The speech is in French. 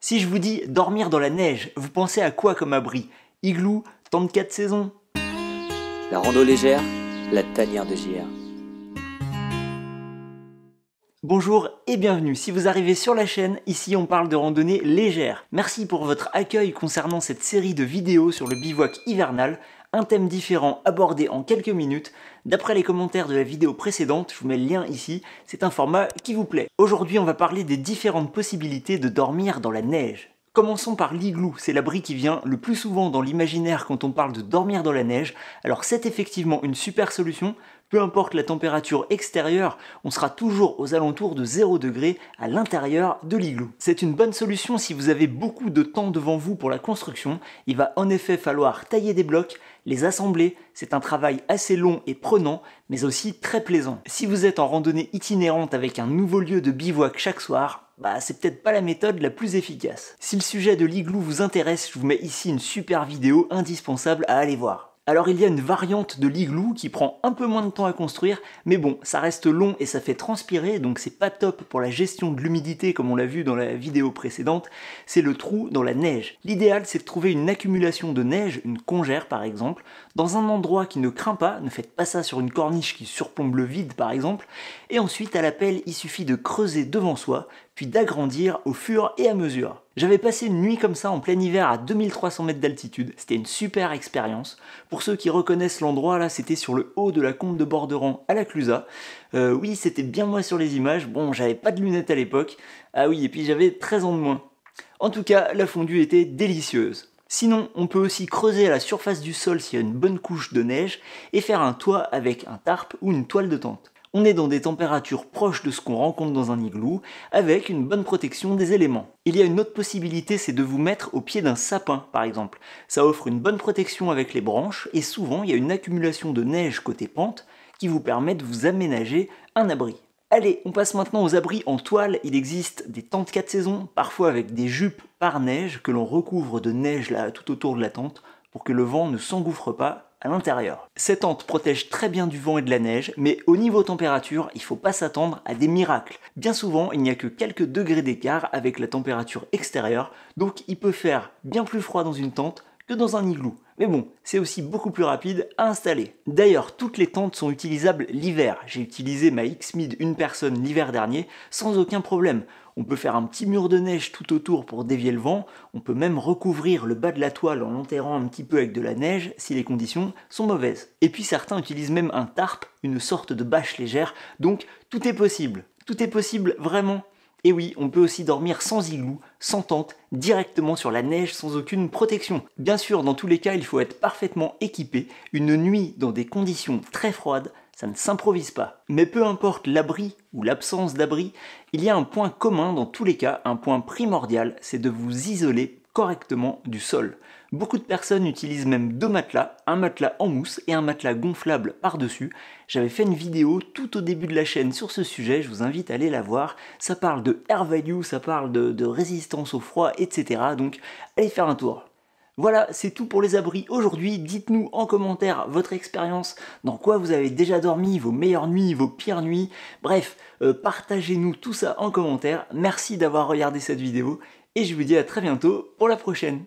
Si je vous dis dormir dans la neige, vous pensez à quoi comme abri Igloo, tente 4 saisons La rando légère, la tanière de JR. Bonjour et bienvenue. Si vous arrivez sur la chaîne, ici on parle de randonnée légère. Merci pour votre accueil concernant cette série de vidéos sur le bivouac hivernal un thème différent abordé en quelques minutes. D'après les commentaires de la vidéo précédente, je vous mets le lien ici, c'est un format qui vous plaît. Aujourd'hui on va parler des différentes possibilités de dormir dans la neige. Commençons par l'igloo, c'est l'abri qui vient le plus souvent dans l'imaginaire quand on parle de dormir dans la neige, alors c'est effectivement une super solution, peu importe la température extérieure, on sera toujours aux alentours de 0 degré à l'intérieur de l'igloo. C'est une bonne solution si vous avez beaucoup de temps devant vous pour la construction. Il va en effet falloir tailler des blocs, les assembler, c'est un travail assez long et prenant, mais aussi très plaisant. Si vous êtes en randonnée itinérante avec un nouveau lieu de bivouac chaque soir, bah c'est peut-être pas la méthode la plus efficace. Si le sujet de l'igloo vous intéresse, je vous mets ici une super vidéo indispensable à aller voir. Alors il y a une variante de l'igloo qui prend un peu moins de temps à construire, mais bon, ça reste long et ça fait transpirer, donc c'est pas top pour la gestion de l'humidité comme on l'a vu dans la vidéo précédente, c'est le trou dans la neige. L'idéal c'est de trouver une accumulation de neige, une congère par exemple, dans un endroit qui ne craint pas, ne faites pas ça sur une corniche qui surplombe le vide par exemple, et ensuite à l'appel il suffit de creuser devant soi, puis d'agrandir au fur et à mesure. J'avais passé une nuit comme ça en plein hiver à 2300 mètres d'altitude, c'était une super expérience. Pour ceux qui reconnaissent l'endroit, là c'était sur le haut de la combe de Borderan à la Clusa. Euh, oui, c'était bien moi sur les images, bon j'avais pas de lunettes à l'époque. Ah oui, et puis j'avais 13 ans de moins. En tout cas, la fondue était délicieuse. Sinon, on peut aussi creuser à la surface du sol s'il y a une bonne couche de neige et faire un toit avec un tarp ou une toile de tente on est dans des températures proches de ce qu'on rencontre dans un igloo, avec une bonne protection des éléments. Il y a une autre possibilité, c'est de vous mettre au pied d'un sapin, par exemple. Ça offre une bonne protection avec les branches, et souvent il y a une accumulation de neige côté pente qui vous permet de vous aménager un abri. Allez, on passe maintenant aux abris en toile. Il existe des tentes 4 saisons, parfois avec des jupes par neige que l'on recouvre de neige là tout autour de la tente pour que le vent ne s'engouffre pas à l'intérieur. Cette tente protège très bien du vent et de la neige, mais au niveau température, il ne faut pas s'attendre à des miracles. Bien souvent, il n'y a que quelques degrés d'écart avec la température extérieure, donc il peut faire bien plus froid dans une tente que dans un igloo. Mais bon, c'est aussi beaucoup plus rapide à installer. D'ailleurs, toutes les tentes sont utilisables l'hiver. J'ai utilisé ma X-Mid une personne l'hiver dernier sans aucun problème. On peut faire un petit mur de neige tout autour pour dévier le vent. On peut même recouvrir le bas de la toile en l'enterrant un petit peu avec de la neige si les conditions sont mauvaises. Et puis certains utilisent même un tarp, une sorte de bâche légère. Donc tout est possible. Tout est possible vraiment. Et oui, on peut aussi dormir sans igloo, sans tente, directement sur la neige sans aucune protection. Bien sûr, dans tous les cas, il faut être parfaitement équipé. Une nuit dans des conditions très froides, ça ne s'improvise pas. Mais peu importe l'abri ou l'absence d'abri, il y a un point commun dans tous les cas, un point primordial, c'est de vous isoler correctement du sol. Beaucoup de personnes utilisent même deux matelas, un matelas en mousse et un matelas gonflable par-dessus. J'avais fait une vidéo tout au début de la chaîne sur ce sujet, je vous invite à aller la voir. Ça parle de air value, ça parle de, de résistance au froid, etc. Donc allez faire un tour, voilà, c'est tout pour les abris aujourd'hui. Dites-nous en commentaire votre expérience, dans quoi vous avez déjà dormi, vos meilleures nuits, vos pires nuits. Bref, euh, partagez-nous tout ça en commentaire. Merci d'avoir regardé cette vidéo et je vous dis à très bientôt pour la prochaine.